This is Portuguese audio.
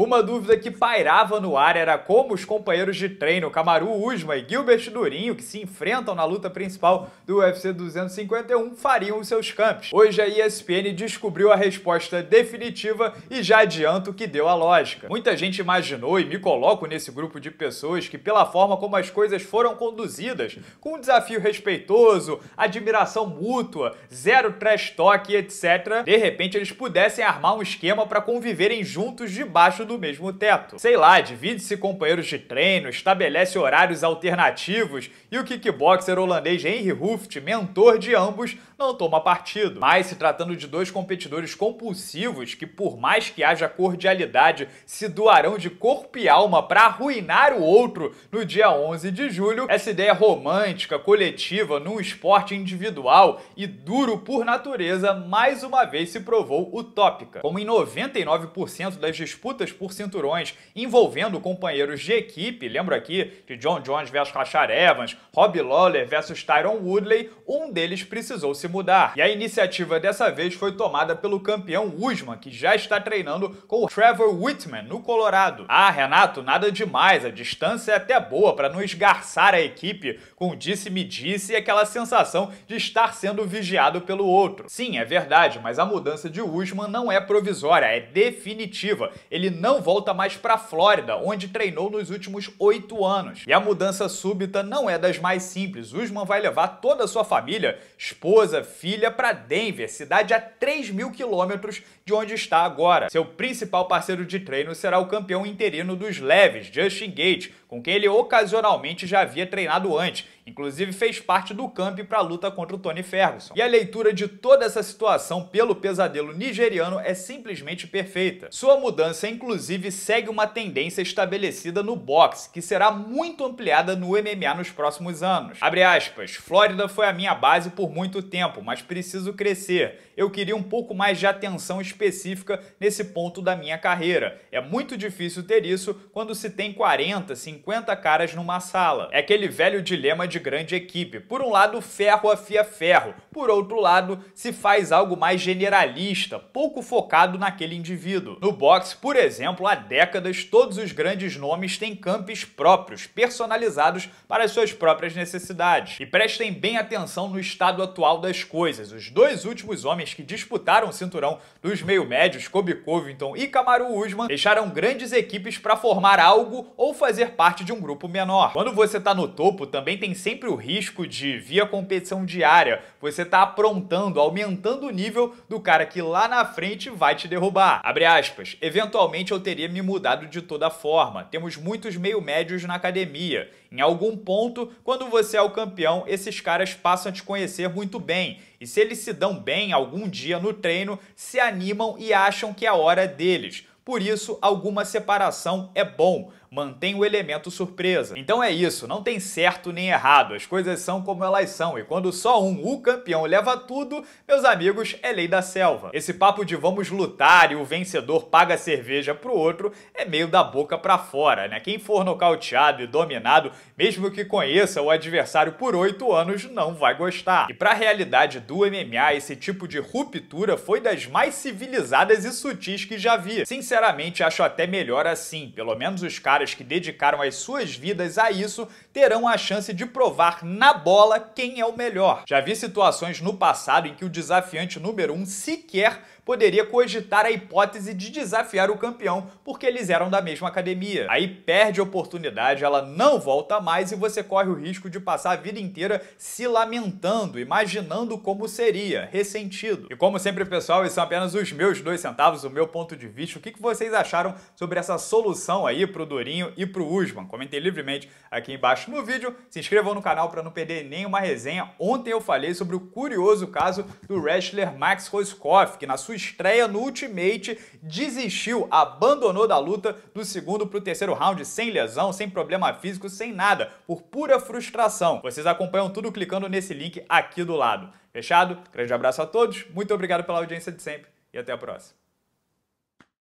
Uma dúvida que pairava no ar era como os companheiros de treino Camaru Usma e Gilbert Durinho, que se enfrentam na luta principal do UFC 251, fariam os seus campos. Hoje a ESPN descobriu a resposta definitiva e já adianto que deu a lógica. Muita gente imaginou, e me coloco nesse grupo de pessoas, que pela forma como as coisas foram conduzidas, com um desafio respeitoso, admiração mútua, zero trash talk, etc., de repente eles pudessem armar um esquema para conviverem juntos debaixo do mesmo teto. Sei lá, divide-se companheiros de treino, estabelece horários alternativos e o kickboxer holandês Henry Hooft, mentor de ambos, não toma partido. Mas se tratando de dois competidores compulsivos que, por mais que haja cordialidade, se doarão de corpo e alma para arruinar o outro no dia 11 de julho, essa ideia romântica, coletiva, num esporte individual e duro por natureza, mais uma vez se provou utópica. Como em 99% das disputas por cinturões, envolvendo companheiros de equipe, lembro aqui de John Jones vs Rachar Evans, Rob Lawler vs Tyron Woodley, um deles precisou se mudar. E a iniciativa dessa vez foi tomada pelo campeão Usman, que já está treinando com o Trevor Whitman, no Colorado. Ah, Renato, nada demais, a distância é até boa para não esgarçar a equipe com disse-me-disse e aquela sensação de estar sendo vigiado pelo outro. Sim, é verdade, mas a mudança de Usman não é provisória, é definitiva. Ele não não volta mais para a Flórida, onde treinou nos últimos oito anos. E a mudança súbita não é das mais simples. Usman vai levar toda a sua família, esposa, filha, para Denver, cidade a 3 mil quilômetros de onde está agora. Seu principal parceiro de treino será o campeão interino dos leves, Justin Gate, com quem ele ocasionalmente já havia treinado antes, inclusive fez parte do camp para a luta contra o Tony Ferguson. E a leitura de toda essa situação pelo pesadelo nigeriano é simplesmente perfeita. Sua mudança, inclusive, segue uma tendência estabelecida no boxe, que será muito ampliada no MMA nos próximos anos. Abre aspas, Flórida foi a minha base por muito tempo, mas preciso crescer. Eu queria um pouco mais de atenção específica específica nesse ponto da minha carreira. É muito difícil ter isso quando se tem 40, 50 caras numa sala. É aquele velho dilema de grande equipe. Por um lado, ferro afia ferro. Por outro lado, se faz algo mais generalista, pouco focado naquele indivíduo. No boxe, por exemplo, há décadas todos os grandes nomes têm campos próprios, personalizados para as suas próprias necessidades. E prestem bem atenção no estado atual das coisas. Os dois últimos homens que disputaram o cinturão dos meio médios, Kobe Covington e Kamaru Usman, deixaram grandes equipes para formar algo ou fazer parte de um grupo menor. Quando você tá no topo, também tem sempre o risco de, via competição diária, você tá aprontando, aumentando o nível do cara que lá na frente vai te derrubar. Abre aspas, eventualmente eu teria me mudado de toda forma. Temos muitos meio médios na academia. Em algum ponto, quando você é o campeão, esses caras passam a te conhecer muito bem e se eles se dão bem algum dia no treino, se animam e acham que é a hora deles. Por isso, alguma separação é bom, mantém o elemento surpresa. Então é isso, não tem certo nem errado, as coisas são como elas são, e quando só um, o campeão, leva tudo, meus amigos, é lei da selva. Esse papo de vamos lutar e o vencedor paga a cerveja pro outro é meio da boca pra fora, né? Quem for nocauteado e dominado, mesmo que conheça o adversário por oito anos, não vai gostar. E pra realidade do MMA, esse tipo de ruptura foi das mais civilizadas e sutis que já vi. Sinceramente, Sinceramente, acho até melhor assim. Pelo menos os caras que dedicaram as suas vidas a isso terão a chance de provar na bola quem é o melhor. Já vi situações no passado em que o desafiante número 1 um sequer poderia cogitar a hipótese de desafiar o campeão, porque eles eram da mesma academia. Aí perde a oportunidade, ela não volta mais e você corre o risco de passar a vida inteira se lamentando, imaginando como seria, ressentido. E como sempre, pessoal, esses são apenas os meus dois centavos, o meu ponto de vista. O que vocês acharam sobre essa solução aí pro Durinho e pro Usman? Comentei livremente aqui embaixo vídeo. Se inscrevam no canal para não perder nenhuma resenha. Ontem eu falei sobre o curioso caso do wrestler Max Roskoff, que na sua estreia no Ultimate desistiu, abandonou da luta do segundo para o terceiro round sem lesão, sem problema físico, sem nada, por pura frustração. Vocês acompanham tudo clicando nesse link aqui do lado. Fechado? Grande abraço a todos, muito obrigado pela audiência de sempre e até a próxima.